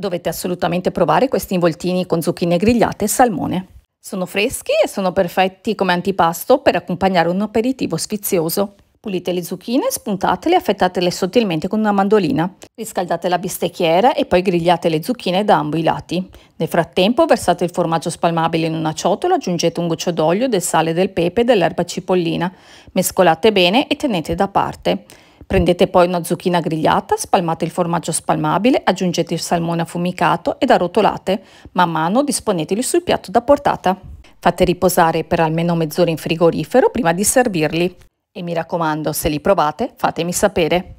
Dovete assolutamente provare questi involtini con zucchine grigliate e salmone. Sono freschi e sono perfetti come antipasto per accompagnare un aperitivo sfizioso. Pulite le zucchine, spuntatele e affettatele sottilmente con una mandolina. Riscaldate la bistecchiera e poi grigliate le zucchine da ambo i lati. Nel frattempo versate il formaggio spalmabile in una ciotola, aggiungete un goccio d'olio, del sale, del pepe e dell'erba cipollina. Mescolate bene e tenete da parte. Prendete poi una zucchina grigliata, spalmate il formaggio spalmabile, aggiungete il salmone affumicato ed arrotolate. Man mano disponeteli sul piatto da portata. Fate riposare per almeno mezz'ora in frigorifero prima di servirli. E mi raccomando, se li provate, fatemi sapere.